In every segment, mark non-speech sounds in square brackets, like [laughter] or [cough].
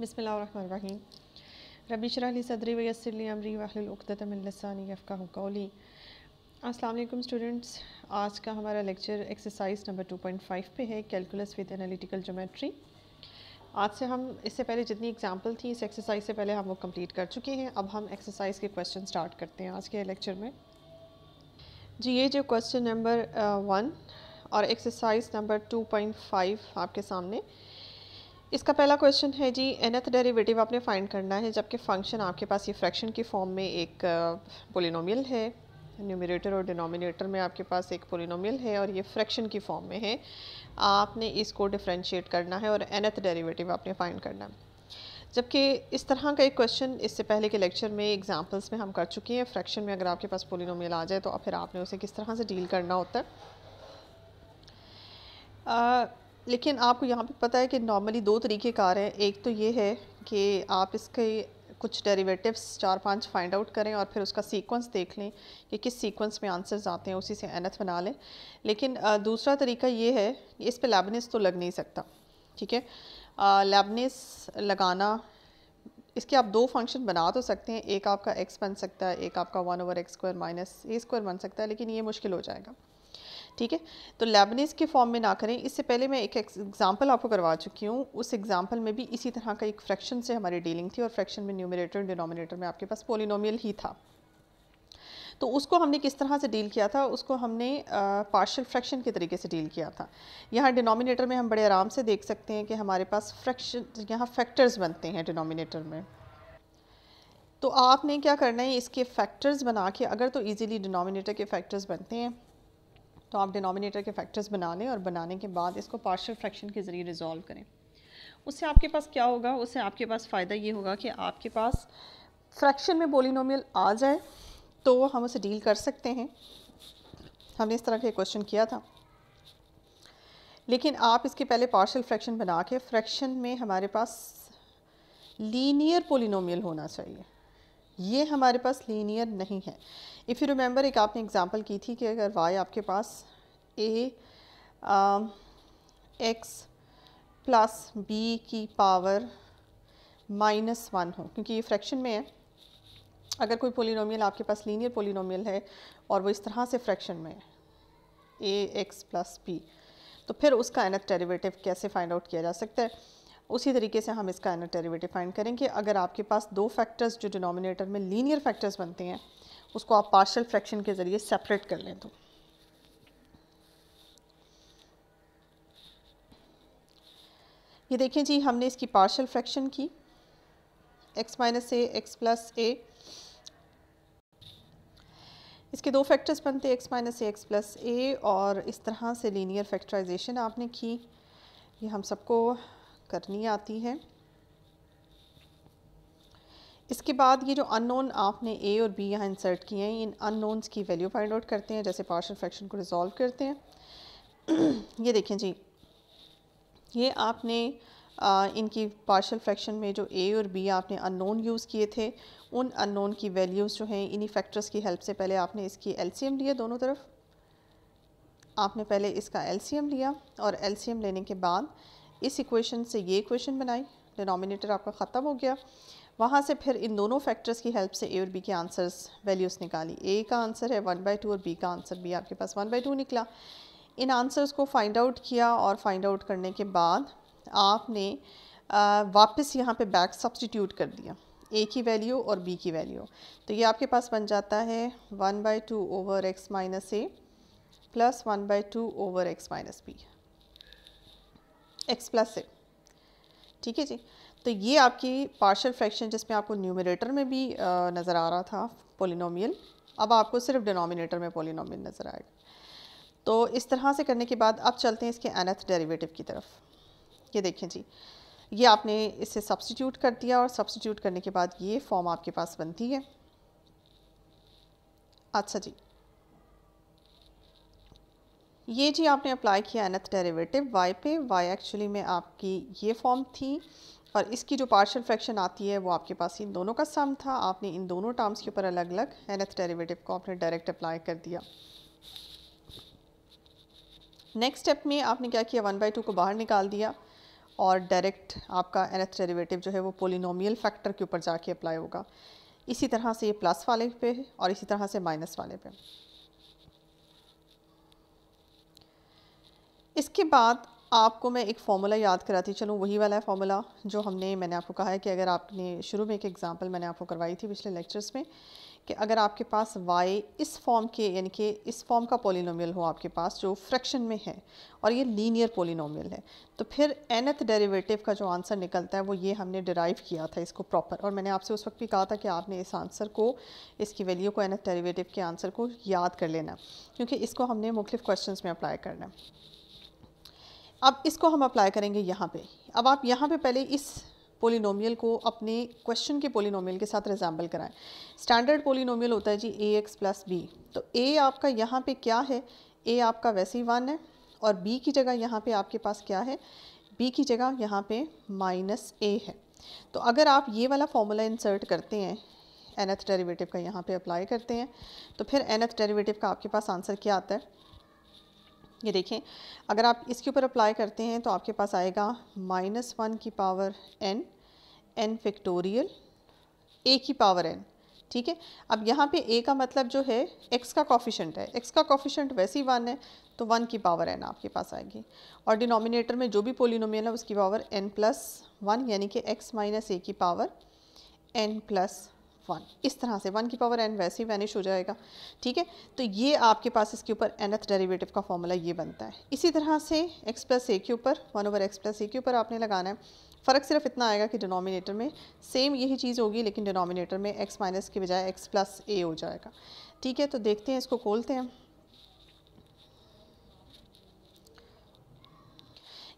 बसमीम रबी शराली सदरी वसरली अमरी वाहलतमिलसानी यफ़ा कौली असलम स्टूडेंट्स आज का हमारा लेक्चर एक्सरसाइज नंबर 2.5 पे है कैलकुलस विद एनालिटिकल जोमेट्री आज से हम इससे पहले जितनी एग्जांपल थी इस एक्सरसाइज से पहले हम वो कंप्लीट कर चुके हैं अब हम एक्सरसाइज के क्वेश्चन स्टार्ट करते हैं आज के लेक्चर में जी ये जो क्वेश्चन नंबर वन और एक्सरसाइज नंबर 2.5 आपके सामने इसका पहला क्वेश्चन है जी एनथ डेरिवेटिव आपने फाइंड करना है जबकि फंक्शन आपके पास ये फ्रैक्शन की फॉर्म में एक पोलिनोमियल है न्यूमिनेटर और डिनोमिनेटर में आपके पास एक पोलिनोमियल है और ये फ्रैक्शन की फॉर्म में है आपने इसको डिफ्रेंशिएट करना है और एनथ डेरिवेटिव आपने फाइंड करना है जबकि इस तरह का एक क्वेश्चन इससे पहले के लेक्चर में एग्जाम्पल्स में हम कर चुके हैं फ्रैक्शन में अगर आपके पास पोलिनोमियल आ जाए तो फिर आपने उसे किस तरह से डील करना होता है लेकिन आपको यहाँ पे पता है कि नॉर्मली दो तरीके कार हैं एक तो ये है कि आप इसके कुछ डेरिवेटिव्स चार पांच फाइंड आउट करें और फिर उसका सीक्वेंस देख लें कि किस सीक्वेंस में आंसर्स आते हैं उसी से एनथ बना लें लेकिन दूसरा तरीका ये है कि इस पर लेबनिस तो लग नहीं सकता ठीक है लेबनिस लगाना इसके आप दो फंक्शन बना तो सकते हैं एक आपका एक्स बन सकता है एक आपका one over X square minus A square बन सकता है लेकिन ये मुश्किल हो जाएगा ठीक है तो लेबनीज़ के फॉर्म में ना करें इससे पहले मैं एक एग्ज़ाम्पल आपको करवा चुकी हूँ उस एग्ज़ाम्पल में भी इसी तरह का एक फ्रैक्शन से हमारी डीलिंग थी और फ्रैक्शन में न्यूमिनेटर डिनोमिनेटर में आपके पास पोलिनोमियल ही था तो उसको हमने किस तरह से डील किया था उसको हमने पार्शियल फ्रैक्शन के तरीके से डील किया था यहाँ डिनोमिनेटर में हम बड़े आराम से देख सकते हैं कि हमारे पास फ्रैक्शन यहाँ फैक्टर्स बनते हैं डिनोमिनेटर में तो आपने क्या करना है इसके फैक्टर्स बना के अगर तो इजीली डिनोमिनेटर के फैक्टर्स बनते हैं तो आप डिनोमिनेटर के फैक्टर्स बना लें और बनाने के बाद इसको पार्शियल फ्रैक्शन के ज़रिए रिजॉल्व करें उससे आपके पास क्या होगा उससे आपके पास फ़ायदा ये होगा कि आपके पास फ्रैक्शन में पोलिनोमियल आ जाए तो हम उसे डील कर सकते हैं हमने इस तरह का क्वेश्चन किया था लेकिन आप इसके पहले पार्शल फ्रैक्शन बना के फ्रैक्शन में हमारे पास लीनियर पोलिनोमियल होना चाहिए ये हमारे पास लीनियर नहीं है इफ़ यू रिमेंबर एक आपने एग्ज़ाम्पल की थी कि अगर वाई आपके पास ए एक्स प्लस बी की पावर माइनस वन हो क्योंकि ये फ्रैक्शन में है अगर कोई पोलिनोमियल आपके पास लीनियर पोलिनोमियल है और वो इस तरह से फ्रैक्शन में है ए एक्स प्लस बी तो फिर उसका एनथ डेरिवेटिव कैसे फाइंड आउट किया जा सकता है उसी तरीके से हम इसका इनर डेरिवेटिव फाइंड करेंगे अगर आपके पास दो फैक्टर्स जो डिनोमिनेटर में लीनियर फैक्टर्स बनते हैं उसको आप पार्शल फ्रैक्शन के ज़रिए सेपरेट कर लें तो ये देखें जी हमने इसकी पार्शल फ्रैक्शन की X minus A x plus A इसके दो फैक्टर्स बनते x minus A x plus A और इस तरह से लीनियर फैक्टराइजेशन आपने की ये हम सबको करनी आती है इसके बाद ये जो अननोन आपने ए और बी यहाँ इंसर्ट किए हैं इन अननोन्स की वैल्यू फाइंड आउट करते हैं जैसे पार्शल फ्रैक्शन को रिजॉल्व करते हैं [clears throat] ये देखें जी ये आपने आ, इनकी पार्शल फ्रैक्शन में जो ए और बी आपने अननोन यूज़ किए थे उन अननोन की वैल्यूज़ जो हैं इन्हीं फैक्टर्स की हेल्प से पहले आपने इसकी एल लिया दोनों तरफ आपने पहले इसका एल लिया और एल लेने के बाद इस इक्वेशन से ये इक्वेशन बनाई डिनोमिनेटर आपका ख़त्म हो गया वहाँ से फिर इन दोनों फैक्टर्स की हेल्प से ए और बी के आंसर्स वैल्यूज़ निकाली ए का आंसर है वन बाई टू और बी का आंसर भी आपके पास वन बाई टू निकला इन आंसर्स को फाइंड आउट किया और फाइंड आउट करने के बाद आपने आ, वापस यहाँ पे बैक सब्सटीट्यूट कर दिया ए की वैल्यू और बी की वैल्यू तो ये आपके पास बन जाता है one by two over x minus A plus one by two over x minus B से ठीक है जी तो ये आपकी पार्शल फ्रैक्शन जिसमें आपको न्यूमिनेटर में भी नज़र आ रहा था पोलिनोमियल अब आपको सिर्फ डिनोमिनेटर में पोलिनोमियल नज़र आएगा तो इस तरह से करने के बाद अब चलते हैं इसके एनथ डेरिवेटिव की तरफ ये देखें जी ये आपने इसे सब्सटीट्यूट कर दिया और सब्सटीट्यूट करने के बाद ये फॉर्म आपके पास बनती है अच्छा जी ये जी आपने अप्लाई किया एनथ डेरिवेटिव वाई पे वाई एक्चुअली में आपकी ये फॉर्म थी और इसकी जो पार्शल फ्रैक्शन आती है वो आपके पास इन दोनों का सम था आपने इन दोनों टर्म्स के ऊपर अलग अलग एनथ डेरिवेटिव को आपने डायरेक्ट अप्लाई कर दिया नेक्स्ट स्टेप में आपने क्या किया वन बाई टू को बाहर निकाल दिया और डायरेक्ट आपका एनथ डेरिवेटिव जो है वो पोलिनोमियल फैक्टर के ऊपर जाके अप्लाई होगा इसी तरह से ये प्लस वाले पे और इसी तरह से माइनस वाले पे इसके बाद आपको मैं एक फार्मूला याद कराती चलूँ वही वाला है फार्मूला जो हमने मैंने आपको कहा है कि अगर आपने शुरू में एक एग्ज़ाम्पल मैंने आपको करवाई थी पिछले लेक्चर्स में कि अगर आपके पास y इस फॉर्म के यानी कि इस फॉर्म का पोलिनोमियल हो आपके पास जो फ्रैक्शन में है और ये लीनियर पोलिनोमियल है तो फिर एनथ डेरिवेटिव का जो आंसर निकलता है वो ये हमने डिराइव किया था इसको प्रॉपर और मैंने आपसे उस वक्त भी कहा था कि आपने इस आंसर को इसकी वैल्यू को एनथ डेरीवेटिव के आंसर को याद कर लेना क्योंकि इसको हमने मुख्तफ क्वेश्चन में अप्लाई करना है अब इसको हम अप्लाई करेंगे यहाँ पे अब आप यहाँ पे पहले इस पोलिनोमियल को अपने क्वेश्चन के पोलिनोमियल के साथ रिजाम्बल कराएं स्टैंडर्ड पोलिनोमियल होता है जी ए एक्स प्लस बी तो ए आपका यहाँ पे क्या है ए आपका वैसे ही वन है और बी की जगह यहाँ पे आपके पास क्या है बी की जगह यहाँ पे माइनस ए है तो अगर आप ये वाला फॉर्मूला इंसर्ट करते हैं एनथ डेरीवेटिव का यहाँ पर अप्लाई करते हैं तो फिर एनथ डेरीवेटिव का आपके पास आंसर क्या आता है ये देखें अगर आप इसके ऊपर अप्लाई करते हैं तो आपके पास आएगा माइनस वन की power N N factorial A की पावर एन ठीक है अब यहाँ पे ए का मतलब जो है एक्स का कॉफिशेंट है एक्स का कॉफिशेंट वैसे ही वन है तो वन की पावर एन आपके पास आएगी और डिनोमिनेटर में जो भी पोलिनोमियल है उसकी पावर एन प्लस वन यानी कि एक्स माइनस ए की पावर एन प्लस वन इस तरह से वन की पावर एन वैसे ही वैनिश हो जाएगा ठीक है तो ये आपके पास इसके ऊपर एनथ डेरिवेटिव का फॉर्मूला ये बनता है इसी तरह से एक्स प्लस ए के ऊपर one over X plus A के ऊपर आपने लगाना है फ़र्क सिर्फ इतना आएगा कि डिनोमिनेटर में सेम यही चीज़ होगी लेकिन डिनोमिनेटर में एक्स माइनस के बजाय एक्स प्लस ए हो जाएगा ठीक है तो देखते हैं इसको खोलते हैं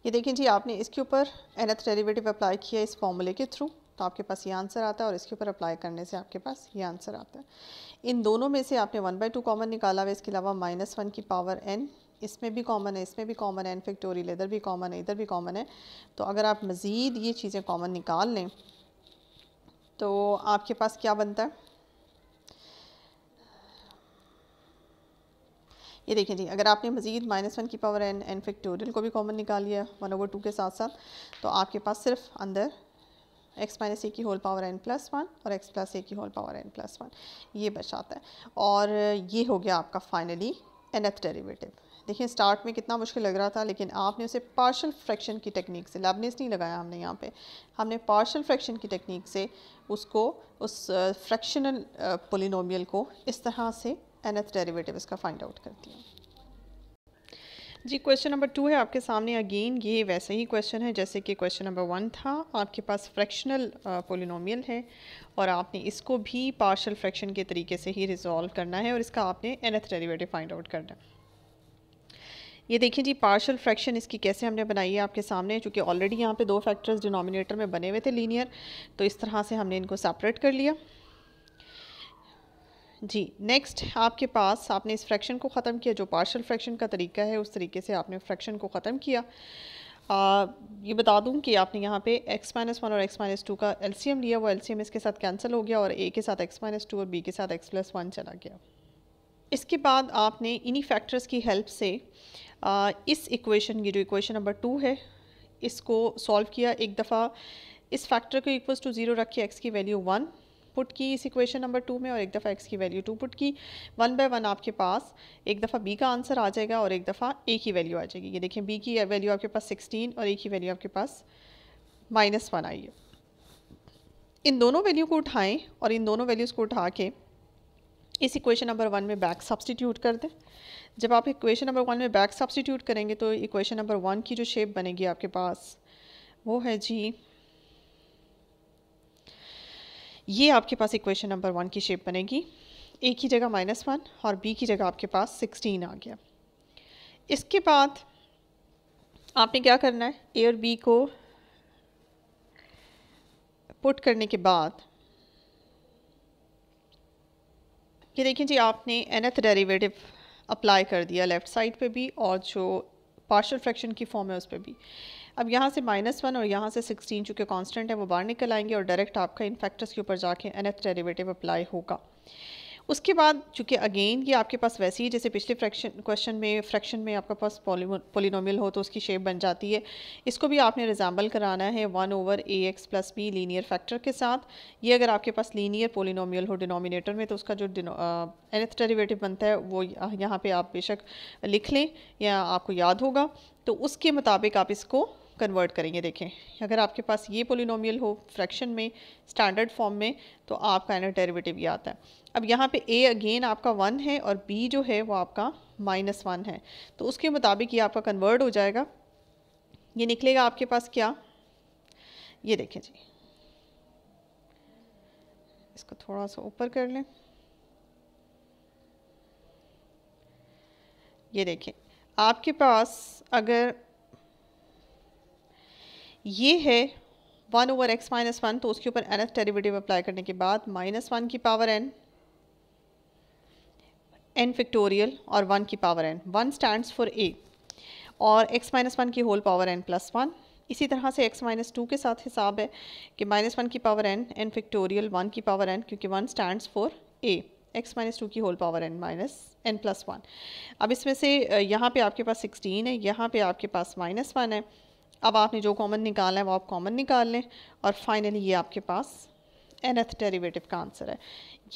ये देखें जी आपने इसके ऊपर एनथ डेरिवेटिव अप्लाई किया इस फॉर्मूले के थ्रू तो आपके पास ये आंसर आता है और इसके ऊपर अप्लाई करने से आपके पास ये आंसर आता है इन दोनों में से आपने वन बाई टू कॉमन निकाला हुआ इसके अलावा माइनस वन की पावर एन इसमें भी कॉमन है इसमें भी कॉमन है एन फैक्टोरियल इधर भी कॉमन है इधर भी कॉमन है तो अगर आप मज़ीद ये चीज़ें कॉमन निकाल लें तो आपके पास क्या बनता है ये देखिए जी अगर आपने मज़ीद माइनस वन की पावर एन एन फैक्टोरियल को भी कॉमन निकाल लिया वन ओवर टू के साथ साथ तो आपके पास सिर्फ अंदर एक्स माइनस ए की whole power N plus one और एक्स प्लस ए की whole power N plus one ये बचाता है और ये हो गया आपका फाइनली एनथ डेरिवेटिव देखिए स्टार्ट में कितना मुश्किल लग रहा था लेकिन आपने उसे पार्शल फ्रैक्शन की टेक्निक से लबनेस नहीं लगाया हमने यहाँ पे हमने पार्शल फ्रैक्शन की टेक्निक से उसको उस फ्रैक्शनल uh, पोलिनोमियल uh, को इस तरह से एनथ डेरिवेटिव इसका फाइंड आउट कर दिया जी क्वेश्चन नंबर टू है आपके सामने अगेन ये वैसे ही क्वेश्चन है जैसे कि क्वेश्चन नंबर वन था आपके पास फ्रैक्शनल पोलिनोमियल है और आपने इसको भी पार्शल फ्रैक्शन के तरीके से ही रिजॉल्व करना है और इसका आपने एनथ डेरिवेटिव फाइंड आउट करना है ये देखिए जी पार्शल फ्रैक्शन इसकी कैसे हमने बनाई है आपके सामने चूँकि ऑलरेडी यहाँ पे दो फैक्टर्स डिनोमिनेटर में बने हुए थे लीनियर तो इस तरह से हमने इनको सेपरेट कर लिया जी नेक्स्ट आपके पास आपने इस फ्रैक्शन को ख़त्म किया जो पार्शल फ्रैक्शन का तरीका है उस तरीके से आपने फ्रैक्शन को ख़त्म किया आ, ये बता दूं कि आपने यहाँ पे x माइनस वन और x माइनस टू का एलसीएम लिया वो एलसीएम इसके साथ कैंसिल हो गया और a के साथ x माइनस टू और b के साथ x प्लस वन चला गया इसके बाद आपने इन्हीं फैक्टर्स की हेल्प से आ, इस इक्वेशन की जो इक्वेशन नंबर टू है इसको सॉल्व किया एक दफ़ा इस फैक्टर को इक्वल्स टू ज़ीरो रखिए एक्स की वैल्यू वन पुट की इस इक्वेशन नंबर टू में और एक दफ़ा एक्स की वैल्यू टू पुट की वन बाय वन आपके पास एक दफ़ा बी का आंसर आ जाएगा और एक दफ़ा ए की वैल्यू आ जाएगी ये देखें बी की वैल्यू आपके पास सिक्सटीन और ए की वैल्यू आपके पास माइनस वन आई है इन दोनों वैल्यू को उठाएं और इन दोनों वैल्यूज़ को उठा के इस इक्वेशन नंबर वन में बैक सब्सटीट्यूट कर दें जब आप इक्वेशन नंबर वन में बैक सब्सटीट्यूट करेंगे तो इक्वेशन नंबर वन की जो शेप बनेगी आपके पास वो है जी ये आपके पास इक्वेशन नंबर वन की शेप बनेगी ए की जगह माइनस वन और बी की जगह आपके पास सिक्सटीन आ गया इसके बाद आपने क्या करना है ए और बी को पुट करने के बाद ये देखिए जी आपने एनथ डेरिवेटिव अप्लाई कर दिया लेफ़्ट साइड पे भी और जो पार्शल फ्रैक्शन की फॉर्म है उस पर भी अब यहाँ से माइनस वन और यहाँ से सिक्सटीन चूँकि कॉन्स्टेंट है वो बाहर निकल आएंगे और डायरेक्ट आपका इन फैक्टर्स के ऊपर जाके एनथ डेरीवेटिव अप्लाई होगा उसके बाद चूँकि अगेन ये आपके पास वैसे ही जैसे पिछले फ्रैक्शन क्वेश्चन में फ्रैक्शन में आपके पास पोलिनोमियल हो तो उसकी शेप बन जाती है इसको भी आपने रिजाम्बल कराना है one over A x plus B linear factor के साथ ये अगर आपके पास लीनियर पोलिनोमियल हो डिनोमिनेटर में तो उसका जो एनथ डेरिवेटिव बनता है वो यहाँ पर आप बेशक लिख लें या आपको याद होगा तो उसके मुताबिक आप इसको कन्वर्ट करेंगे देखें अगर आपके पास ये पोलिनोमियल हो फ्रैक्शन में स्टैंडर्ड फॉर्म में तो आपका एनर डेरिवेटिव ये आता है अब यहाँ पे ए अगेन आपका वन है और बी जो है वो आपका माइनस वन है तो उसके मुताबिक ये आपका कन्वर्ट हो जाएगा ये निकलेगा आपके पास क्या ये देखें जी इसको थोड़ा सा ऊपर कर लें ये देखें आपके पास अगर ये है one over x minus one तो उसके ऊपर एन एफ डेरिवेटिव अप्लाई करने के बाद माइनस वन की पावर एन एन फैक्टोरियल और वन की power n one stands for a और एक्स माइनस वन की whole power N plus one इसी तरह से एक्स माइनस टू के साथ हिसाब है कि माइनस वन की power N N factorial one की पावर एन क्योंकि one stands for a x minus two की whole power n minus n plus one अब इसमें से यहाँ पे आपके पास सिक्सटीन है यहाँ पे आपके पास माइनस वन है अब आपने जो कॉमन निकाला है वो आप कॉमन निकाल लें और फाइनली ये आपके पास एनथ डेरिवेटिव का आंसर है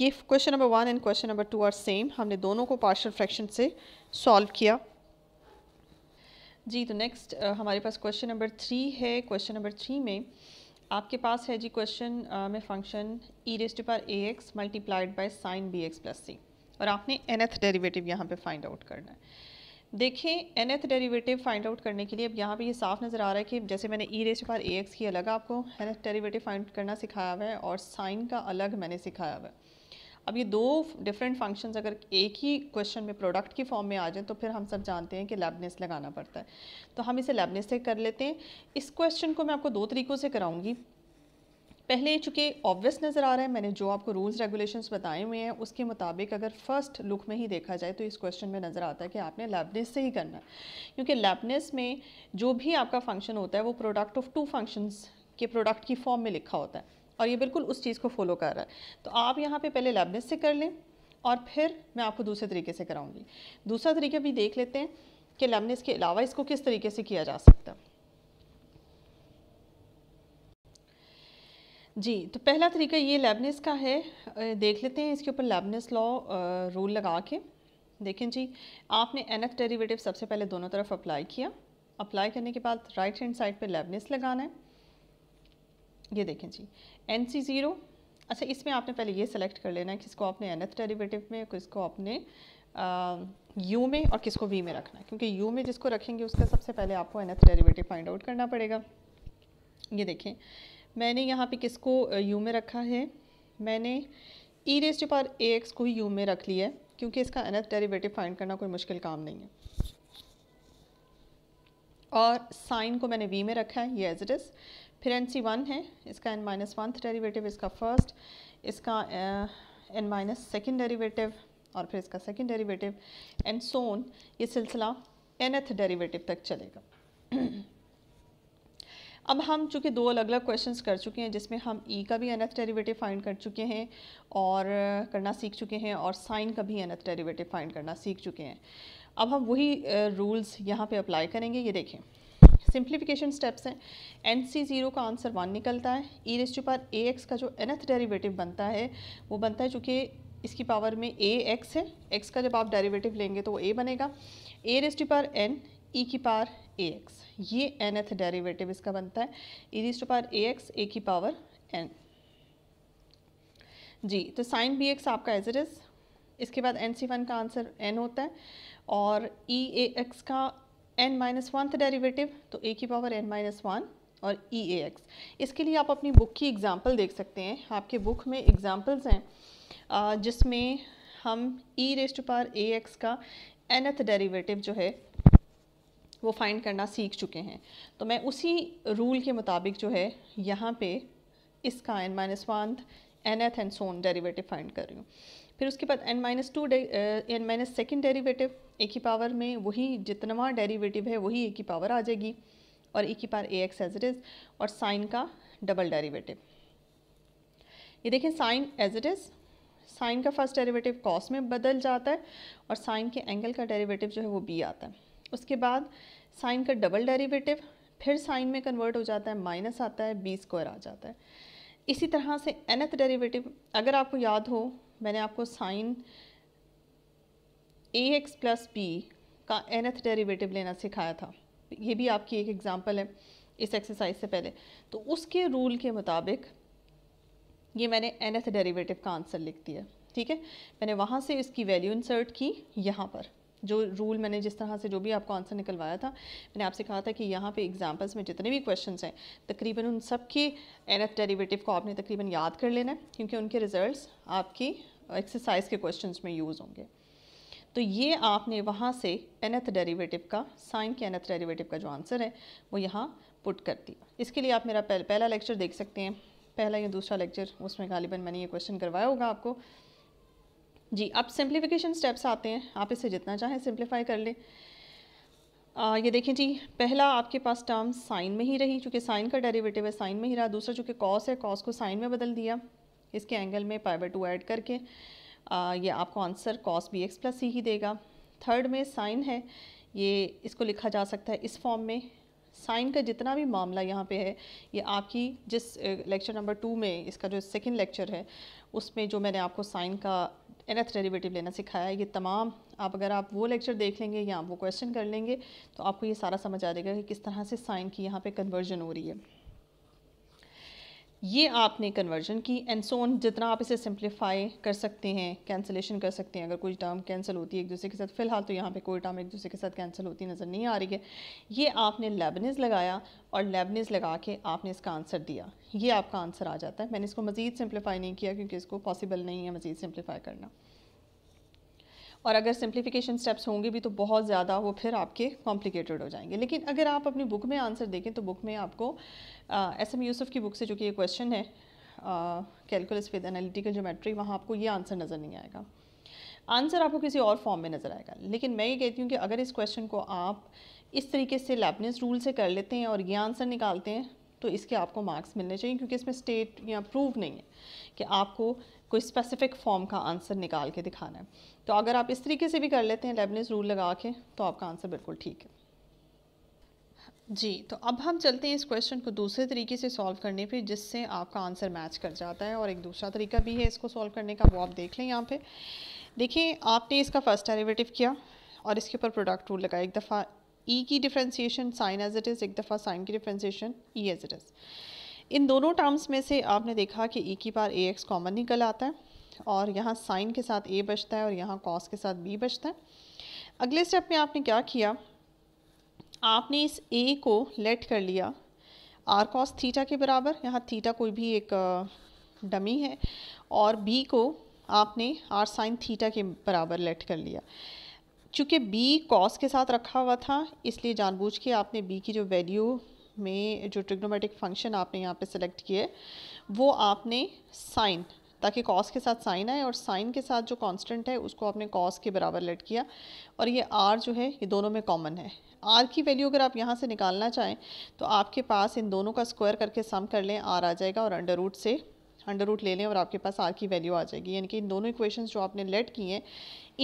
ये question number one and question number two are same हमने दोनों को पार्शल फ्रैक्शन से सॉल्व किया जी तो नेक्स्ट हमारे पास क्वेश्चन नंबर थ्री है क्वेश्चन नंबर थ्री में आपके पास है जी क्वेश्चन में function e raised power a x multiplied by sine b x plus c और आपने एनथ डेरीवेटिव यहाँ पर फाइंड आउट करना है देखें एनथ डेरिवेटिव फाइंड आउट करने के लिए अब यहाँ पे ये साफ नज़र आ रहा है कि जैसे मैंने ई रेस पर ए एक्स की अलग आपको एनथ डेरिवेटिव फाइंड करना सिखाया हुआ है और साइन का अलग मैंने सिखाया हुआ है अब ये दो डिफरेंट फंक्शंस अगर एक ही क्वेश्चन में प्रोडक्ट की फॉर्म में आ जाए तो फिर हम सब जानते हैं कि लैबनेस लगाना पड़ता है तो हम इसे लैबनेस से कर लेते हैं इस क्वेश्चन को मैं आपको दो तरीक़ों से कराऊंगी पहले चूँकि ऑब्वियस नज़र आ रहा है मैंने जो आपको रूल्स रेगुलेशंस बताए हुए हैं उसके मुताबिक अगर फर्स्ट लुक में ही देखा जाए तो इस क्वेश्चन में नज़र आता है कि आपने लैबनेस से ही करना है क्योंकि लैबनेस में जो भी आपका फंक्शन होता है वो प्रोडक्ट ऑफ टू फंक्शंस के प्रोडक्ट की फॉर्म में लिखा होता है और ये बिल्कुल उस चीज़ को फॉलो कर रहा है तो आप यहाँ पे पहले लैबनेस से कर लें और फिर मैं आपको दूसरे तरीके से कराऊंगी दूसरा तरीका भी देख लेते हैं कि लैबनेस के अलावा इसको किस तरीके से किया जा सकता है जी तो पहला तरीका ये लेबनेस का है देख लेते हैं इसके ऊपर लेबनेस लॉ रूल लगा के देखें जी आपने एनथ डेरिवेटिव सबसे पहले दोनों तरफ अप्लाई किया अप्लाई करने के बाद राइट हैंड साइड पे लेबनेस लगाना है ये देखें जी एन सी ज़ीरो अच्छा इसमें आपने पहले ये सेलेक्ट कर लेना है किसको आपने एथ डेरीवेटिव में किसको आपने यू में और किसको वी में रखना है क्योंकि यू में जिसको रखेंगे उसका सबसे पहले आपको एन एथ डेरीवेटिव फाइंड आउट करना पड़ेगा ये देखें मैंने यहाँ पे किसको यू में रखा है मैंने ई रेस्ट पर ए एक्स को ही यू में रख लिया है क्योंकि इसका अनथ डेरिवेटिव फाइंड करना कोई मुश्किल काम नहीं है और साइन को मैंने वी में रखा है ये एज इट इज़ फिर एन सी वन है इसका एन माइनस वन डेरीवेटिव इसका फर्स्ट इसका एन माइनस सेकेंड डेरीवेटिव और फिर इसका सेकेंड डेरीवेटिव एंड सोन ये सिलसिला एनथ डेरीवेटिव तक चलेगा [clears throat] अब हम चूँकि दो अलग अलग क्वेश्चंस कर चुके हैं जिसमें हम ई e का भी अनथ डेरिवेटिव फाइंड कर चुके हैं और करना सीख चुके हैं और साइन का भी अनथ डेरिवेटिव फाइंड करना सीख चुके हैं अब हम वही रूल्स यहाँ पे अप्लाई करेंगे ये देखें सिंप्लीफिकेशन स्टेप्स हैं एन सी ज़ीरो का आंसर वन निकलता है ई रेस्ट पर ए एक्स का जो एनथ डेरिवेटिव बनता है वो बनता है चूँकि इसकी पावर में ए एक्स है एक्स का जब आप डेरिवेटिव लेंगे तो वो ए बनेगा a raised power n e e की पावर ए एक्स ये एन एथ डेरिवेटिव इसका बनता है e raise to power a x a की पावर एन जी तो साइन बी एक्स आपका एज इट इज़ इसके बाद एन सी वन का आंसर एन होता है और ई ए एक्स का एन माइनस वन था डेरीवेटिव तो ए की पावर एन माइनस वन और ई ए एक्स इसके लिए आप अपनी बुक की एग्ज़ाम्पल देख सकते हैं आपके बुक में एग्ज़ाम्पल्स हैं जिसमें हम e raised power a x का एनथ डेरीवेटिव जो है वो फाइंड करना सीख चुके हैं तो मैं उसी रूल के मुताबिक जो है यहाँ पे इसका n minus one nth and सोन डेरीवेटिव फाइंड कर रही हूँ फिर उसके बाद n minus two n minus second derivative a ही पावर में वही जितनावा डेरीवेटिव है वही एक ही पावर आ जाएगी और एक ही power a x as it is और साइन का डबल डेरीवेटिव ये देखें sine as it is sine का फर्स्ट डेरीवेटिव कॉस में बदल जाता है और साइन के एंगल का डेरीवेटिव जो है वो बी आता है उसके बाद साइन का डबल डेरिवेटिव फिर साइन में कन्वर्ट हो जाता है माइनस आता है बी स्क्वायर आ जाता है इसी तरह से एनथ डेरिवेटिव अगर आपको याद हो मैंने आपको sine a x plus b का एनथ डेरिवेटिव लेना सिखाया था ये भी आपकी एक एग्ज़ाम्पल है इस एक्सरसाइज से पहले तो उसके रूल के मुताबिक ये मैंने एनथ डेरीवेटिव का आंसर लिख दिया ठीक है मैंने वहाँ से इसकी वैल्यू इंसर्ट की यहाँ पर जो रूल मैंने जिस तरह से जो भी आपको आंसर निकलवाया था मैंने आपसे कहा था कि यहाँ पे एग्जांपल्स में जितने भी क्वेश्चंस हैं तकरीबन उन सब के एनएफ डेरिवेटिव को आपने तकरीबन याद कर लेना है क्योंकि उनके रिजल्ट्स आपकी एक्सरसाइज के क्वेश्चंस में यूज़ होंगे तो ये आपने वहाँ से एनथ डेरीवेटिव का साइन के एनथ डेरिवेटिव का जो आंसर है वो यहाँ पुट कर दिया इसके लिए आप मेरा पहला लेक्चर देख सकते हैं पहला या दूसरा लेक्चर उसमें गालिबा मैंने ये क्वेश्चन करवाया होगा आपको जी अब सिंप्लीफिकेशन स्टेप्स आते हैं आप इसे जितना चाहें सिंप्लीफाई कर लें ये देखें जी पहला आपके पास टर्म साइन में ही रही चूँकि साइन का डेरिवेटिव है साइन में ही रहा दूसरा चूँकि कॉस है कॉस को साइन में बदल दिया इसके एंगल में पाई टू ऐड करके आ, ये आपको answer cos b x plus c ही देगा थर्ड में साइन है ये इसको लिखा जा सकता है इस फॉर्म में साइन का जितना भी मामला यहाँ पे है ये आपकी जिस लेक्चर नंबर टू में इसका जो सेकंड लेक्चर है उसमें जो मैंने आपको साइन का एनथ डेरीवेटिव लेना सिखाया है ये तमाम आप अगर आप वो लेक्चर देख लेंगे या वो क्वेश्चन कर लेंगे तो आपको ये सारा समझ आ जाएगा कि किस तरह से साइन की यहाँ पे कन्वर्जन हो रही है ये आपने कन्वर्जन की एंड सोन जितना आप इसे सिंप्लीफाई कर सकते हैं कैंसिलेशन कर सकते हैं अगर कोई टर्म कैंसिल होती है एक दूसरे के साथ फ़िलहाल तो यहाँ पे कोई टर्म एक दूसरे के साथ कैंसिल होती नज़र नहीं आ रही है ये आपने लेबनिज़ लगाया और लेबनिज़ लगा के आपने इसका आंसर दिया ये आपका आंसर आ जाता है मैंने इसको मज़ीद सिंप्लीफाई नहीं किया क्योंकि इसको पॉसिबल नहीं है मज़ीद सिंप्लीफाई करना और अगर सिंप्लीफिकेशन स्टेप्स होंगे भी तो बहुत ज़्यादा वो फिर आपके कॉम्प्लिकेटेड हो जाएंगे लेकिन अगर आप अपनी बुक में आंसर देखें तो बुक में आपको एस एम यूसुफ की बुक से जो कि ये क्वेश्चन है कैलकुलस विद एनालिटिकल जोमेट्री वहाँ आपको ये आंसर नज़र नहीं आएगा आंसर आपको किसी और फॉर्म में नज़र आएगा लेकिन मैं ये कहती हूँ कि अगर इस क्वेश्चन को आप इस तरीके से लैपनेस रूल से कर लेते हैं और ये आंसर निकालते हैं तो इसके आपको मार्क्स मिलने चाहिए क्योंकि इसमें स्टेट या प्रूव नहीं है कि आपको कोई स्पेसिफिक फॉर्म का आंसर निकाल के दिखाना है तो अगर आप इस तरीके से भी कर लेते हैं लेबनेस रूल लगा के तो आपका आंसर बिल्कुल ठीक है जी तो अब हम चलते हैं इस क्वेश्चन को दूसरे तरीके से सॉल्व करने पे जिससे आपका आंसर मैच कर जाता है और एक दूसरा तरीका भी है इसको सॉल्व करने का वो आप देख लें यहाँ पे देखिए आपने इसका फर्स्ट डेरिवेटिव किया और इसके ऊपर प्रोडक्ट रूल लगाया एक दफ़ा ई e की differentiation sine as it is एक दफ़ा साइन की differentiation e as it is इन दोनों टर्म्स में से आपने देखा कि ई e की बार ए एक्स कॉमन निकल आता है और यहाँ साइन के साथ ए बचता है और यहाँ कॉस के साथ बी बचता है अगले स्टेप में आपने क्या किया आपने इस ए को लेट कर लिया आर कॉस थीटा के बराबर यहाँ थीटा कोई भी एक डमी है और बी को आपने आर साइन थीटा के बराबर लेट कर लिया चूँकि बी कॉस के साथ रखा हुआ था इसलिए जानबूझ के आपने बी की जो वैल्यू में जो ट्रिग्नोमेटिक फंक्शन आपने यहाँ पे सेलेक्ट किए वो आपने साइन ताकि कॉस के साथ साइन आए और साइन के साथ जो कांस्टेंट है उसको आपने कॉस के बराबर लेट किया और ये आर जो है ये दोनों में कॉमन है आर की वैल्यू अगर आप यहाँ से निकालना चाहें तो आपके पास इन दोनों का स्क्वायर करके सम कर लें आर आ जाएगा और अंडर रूट से अंडर रूट ले लें और आपके पास आर की वैल्यू आ जाएगी यानी कि इन दोनों इक्वेशन जो आपने लेट की हैं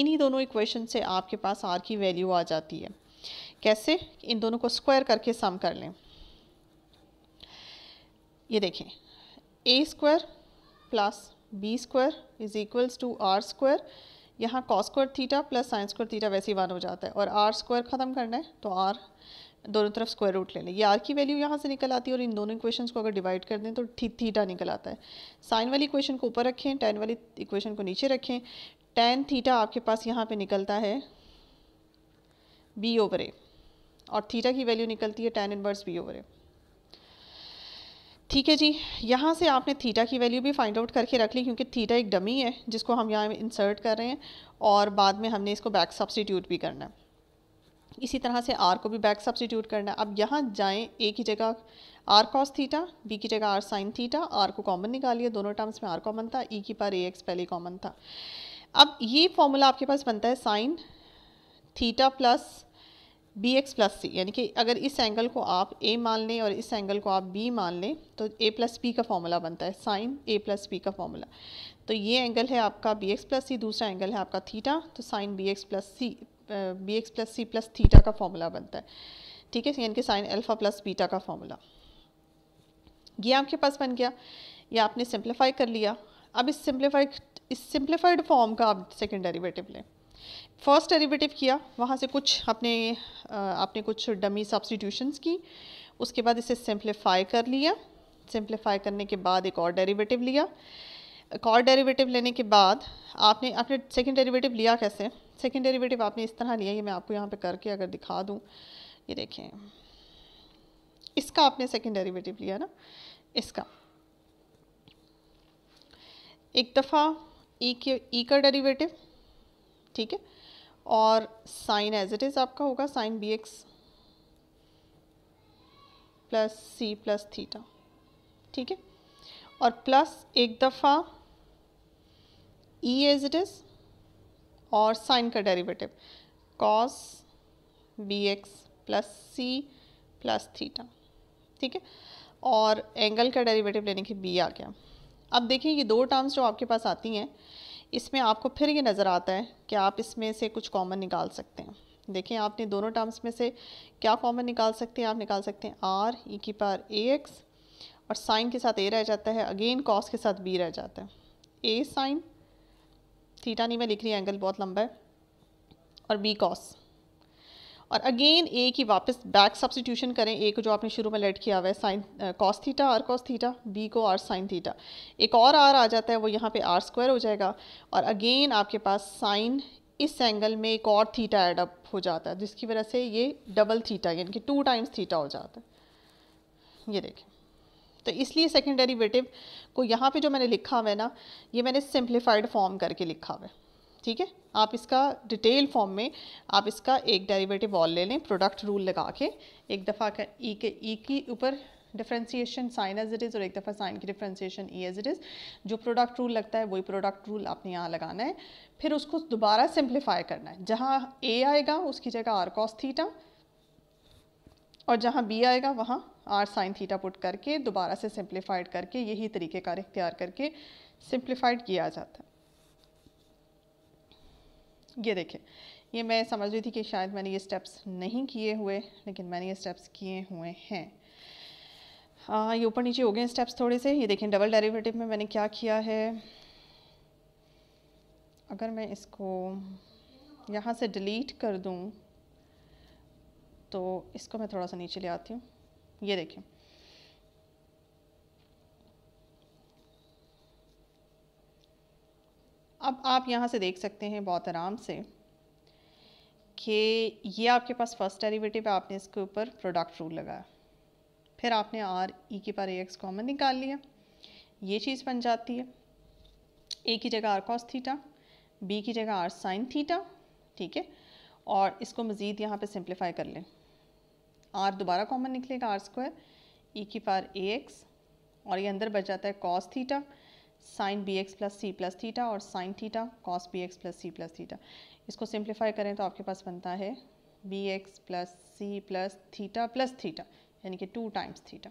इन्हीं दोनों इक्वेशन से आपके पास आर की वैल्यू आ जाती है कैसे इन दोनों को स्क्वायर करके सम कर लें ये देखें a square plus b square is equals to r square यहाँ cos square theta plus sine square theta वैसे ही वन हो जाता है और आर स्क्वायर ख़त्म करना है तो आर दोनों तरफ स्क्वायर रूट ले लें ये आर की वैल्यू यहाँ से निकल आती है और इन दोनों इक्वेशन को अगर डिवाइड कर दें तो थी, थीटा निकल आता है साइन वाली इक्वेशन को ऊपर रखें टेन वाली इक्वेशन को नीचे रखें टेन थीटा आपके पास यहाँ पर निकलता है बी ओवर ए और थीटा की वैल्यू निकलती है tan inverse b over a ठीक है जी यहाँ से आपने थीटा की वैल्यू भी फाइंड आउट करके रख ली क्योंकि थीटा एक डमी है जिसको हम यहाँ इंसर्ट कर रहे हैं और बाद में हमने इसको बैक सब्सटीट्यूट भी करना है इसी तरह से आर को भी बैक सब्सटीट्यूट करना है अब यहाँ जाएँ ए की जगह आर कॉस थीटा बी की जगह आर साइन थीटा आर को कॉमन निकालिए दोनों टर्म्स में आर कॉमन था ई e की पर ए एक्स पहले कॉमन था अब ये फॉर्मूला आपके पास बनता है sine theta plus b x plus c यानी कि अगर इस एंगल को आप ए मान लें और इस एंगल को आप बी मान लें तो ए प्लस बी का फॉर्मूला बनता है साइन ए प्लस बी का फॉर्मूला तो ये एंगल है आपका बी एक्स प्लस सी दूसरा एंगल है आपका थीटा तो sine b x plus c b x plus c plus theta का फॉर्मूला बनता है ठीक है यानी कि साइन अल्फ़ा प्लस बीटा का फॉर्मूला ये आपके पास बन गया ये आपने सिंप्लीफाई कर लिया अब इस सिंप्लीफाइड इस सिंप्लीफाइड फॉर्म का आप सेकेंड डेरिवेटिव लें फर्स्ट डेरिवेटिव किया वहाँ से कुछ अपने आपने कुछ डमी सब्सटीट्यूशंस की उसके बाद इसे सिंप्लीफाई कर लिया सिंप्लीफाई करने के बाद एक और डेरिवेटिव लिया एक और डेरिवेटिव लेने के बाद आपने आपने सेकेंड डेरिवेटिव लिया कैसे सेकेंड डेरिवेटिव आपने इस तरह लिया ये मैं आपको यहाँ पे करके अगर दिखा दूँ ये देखें इसका आपने सेकेंड डेरिवेटिव लिया ना इसका एक दफ़ा ई e के ई e का डेरिवेटिव ठीक है और साइन एज इट इज़ आपका होगा sine b x plus c plus theta ठीक है और प्लस एक दफ़ा ई एज इट इज़ और साइन का derivative cos b x plus c plus theta ठीक है और एंगल का डेरिवेटिव लेने के बी आ गया अब देखिए ये दो टर्म्स जो आपके पास आती हैं इसमें आपको फिर ये नज़र आता है कि आप इसमें से कुछ कॉमन निकाल सकते हैं देखें आपने दोनों टर्म्स में से क्या कॉमन निकाल सकते हैं आप निकाल सकते हैं आर ई e की पार ए एक्स और साइन के साथ ए रह जाता है अगेन कॉस के साथ बी रह जाता है ए साइन थीटा नहीं मैं लिख रही एंगल बहुत लंबा है और बी कॉस और अगेन ए की वापस बैक सब्सिट्यूशन करें ए को जो आपने शुरू में लेट किया हुआ है sine cos theta r cos theta b को आर साइन थीटा एक और आर आ जाता है वो यहाँ पे आर स्क्वायर हो जाएगा और अगेन आपके पास साइन इस एंगल में एक और थीटा एड अप हो जाता है जिसकी वजह से ये डबल थीटा यानी कि टू टाइम्स थीटा हो जाता है ये देखें तो इसलिए सेकेंड डेरीवेटिव को यहाँ पर जो मैंने लिखा हुआ है ना ये मैंने सिम्प्लीफाइड फॉर्म करके लिखा हुआ है ठीक है आप इसका डिटेल फॉर्म में आप इसका एक डेरिवेटिव वॉल ले लें प्रोडक्ट रूल लगा के एक दफ़ा का ई e के ई e के ऊपर differentiation sine as it is और एक दफ़ा साइन की differentiation e as it is जो प्रोडक्ट रूल लगता है वही प्रोडक्ट रूल आपने यहाँ लगाना है फिर उसको दोबारा सिंप्लीफाई करना है जहाँ ए आएगा उसकी जगह आर कॉस थीटा और जहाँ बी आएगा वहाँ आर साइन थीटा पुट करके दोबारा से सिंप्लीफाइड करके यही तरीके का इख्तियार करके सिंप्लीफाइड किया जाता है ये देखें ये मैं समझ रही थी कि शायद मैंने ये स्टेप्स नहीं किए हुए लेकिन मैंने ये स्टेप्स किए हुए हैं आ, ये ऊपर नीचे हो गए स्टेप्स थोड़े से ये देखें डबल डेरिवेटिव में मैंने क्या किया है अगर मैं इसको यहाँ से डिलीट कर दूँ तो इसको मैं थोड़ा सा नीचे ले आती हूँ ये देखें अब आप यहाँ से देख सकते हैं बहुत आराम से कि ये आपके पास फर्स्ट डेरिवेटिव है आपने इसके ऊपर प्रोडक्ट रूल लगाया फिर आपने आर ई के पार ए एक्स कॉमन निकाल लिया ये चीज़ बन जाती है ए की जगह आर कॉस थीटा बी की जगह आर साइन थीटा ठीक है और इसको मज़ीद यहाँ पे सिंप्लीफाई कर लें आर दोबारा कॉमन निकलेगा आर स्क्वायर ई की पार ए एक्स और ये अंदर बच जाता है cos theta sine b x plus c plus theta और sine theta cos b x plus c plus theta इसको सिंप्लीफाई करें तो आपके पास बनता है b x plus c plus theta plus theta यानी कि टू टाइम्स थीटा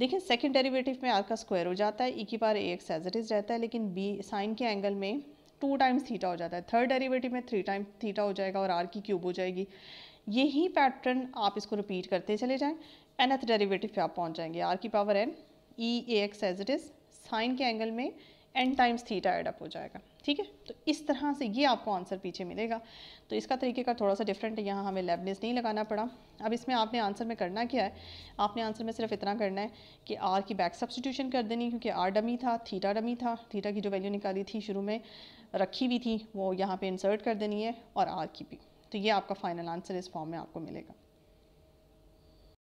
देखिए सेकेंड डेरिवेटिव में आर का स्क्वायर हो जाता है ई e की power a x as it is रहता है लेकिन बी साइन के एंगल में टू टाइम्स थीटा हो जाता है थर्ड डेरिवेटिव में थ्री टाइम्स थीटा हो जाएगा और आर की क्यूब हो जाएगी यही पैटर्न आप इसको रिपीट करते चले जाएँ एनथ डेरिवेटिव पे आप पहुँच जाएंगे आर की power n e a x as it is sine के एंगल में एन टाइम्स थीटा एडअप हो जाएगा ठीक है तो इस तरह से ये आपको आंसर पीछे मिलेगा तो इसका तरीके का थोड़ा सा डिफरेंट है यहाँ हमें लेबनेस नहीं लगाना पड़ा अब इसमें आपने आंसर में करना क्या है आपने आंसर में सिर्फ इतना करना है कि आर की बैक सब्सटीट्यूशन कर देनी क्योंकि आर डमी था थीटा डमी था थीटा की जो वैल्यू निकाली थी शुरू में रखी हुई थी वो यहाँ पर इंसर्ट कर देनी है और आर की भी तो ये आपका फाइनल आंसर इस फॉर्म में आपको मिलेगा